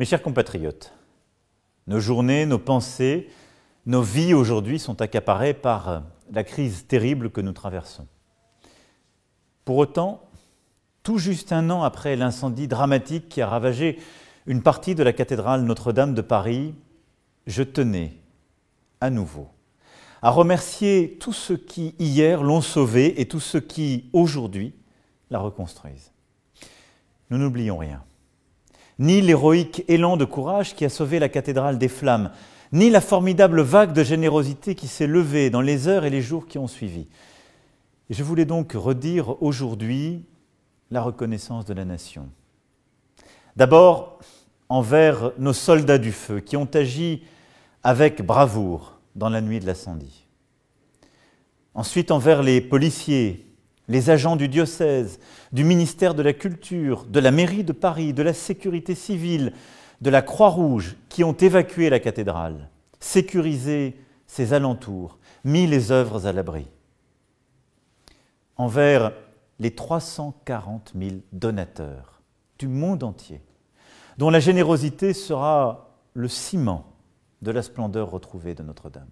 Mes chers compatriotes, nos journées, nos pensées, nos vies aujourd'hui sont accaparées par la crise terrible que nous traversons. Pour autant, tout juste un an après l'incendie dramatique qui a ravagé une partie de la cathédrale Notre-Dame de Paris, je tenais à nouveau à remercier tous ceux qui hier l'ont sauvée et tous ceux qui aujourd'hui la reconstruisent. Nous n'oublions rien ni l'héroïque élan de courage qui a sauvé la cathédrale des flammes, ni la formidable vague de générosité qui s'est levée dans les heures et les jours qui ont suivi. je voulais donc redire aujourd'hui la reconnaissance de la nation. D'abord, envers nos soldats du feu qui ont agi avec bravoure dans la nuit de l'incendie. Ensuite, envers les policiers les agents du diocèse, du ministère de la Culture, de la mairie de Paris, de la sécurité civile, de la Croix-Rouge, qui ont évacué la cathédrale, sécurisé ses alentours, mis les œuvres à l'abri. Envers les 340 000 donateurs du monde entier, dont la générosité sera le ciment de la splendeur retrouvée de Notre-Dame.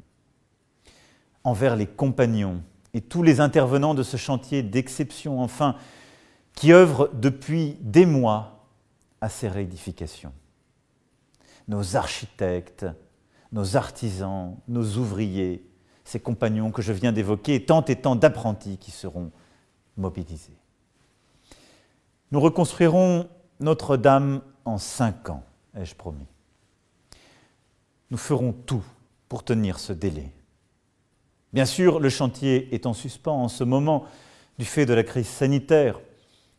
Envers les compagnons et tous les intervenants de ce chantier d'exception, enfin, qui œuvrent depuis des mois à ces réédifications. Nos architectes, nos artisans, nos ouvriers, ces compagnons que je viens d'évoquer, tant et tant d'apprentis qui seront mobilisés. Nous reconstruirons Notre-Dame en cinq ans, ai-je promis. Nous ferons tout pour tenir ce délai. Bien sûr, le chantier est en suspens en ce moment du fait de la crise sanitaire,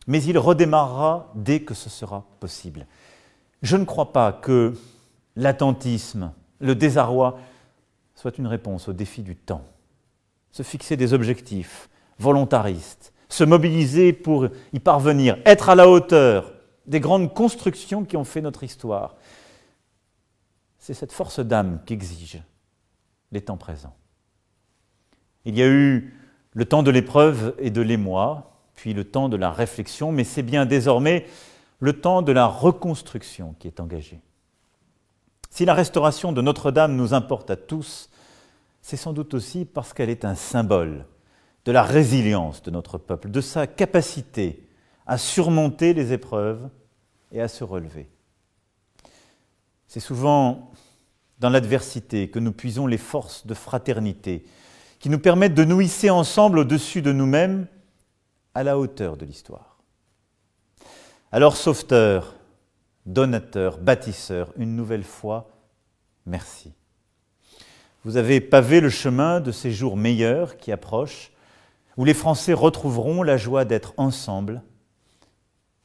mais il redémarrera dès que ce sera possible. Je ne crois pas que l'attentisme, le désarroi, soit une réponse au défi du temps. Se fixer des objectifs volontaristes, se mobiliser pour y parvenir, être à la hauteur des grandes constructions qui ont fait notre histoire, c'est cette force d'âme exige les temps présents. Il y a eu le temps de l'épreuve et de l'émoi, puis le temps de la réflexion, mais c'est bien désormais le temps de la reconstruction qui est engagé. Si la restauration de Notre-Dame nous importe à tous, c'est sans doute aussi parce qu'elle est un symbole de la résilience de notre peuple, de sa capacité à surmonter les épreuves et à se relever. C'est souvent dans l'adversité que nous puisons les forces de fraternité, qui nous permettent de nous hisser ensemble au-dessus de nous-mêmes, à la hauteur de l'histoire. Alors, sauveteurs, donateurs, bâtisseurs, une nouvelle fois, merci. Vous avez pavé le chemin de ces jours meilleurs qui approchent, où les Français retrouveront la joie d'être ensemble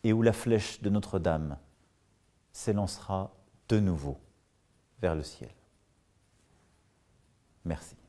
et où la flèche de Notre-Dame s'élancera de nouveau vers le ciel. Merci.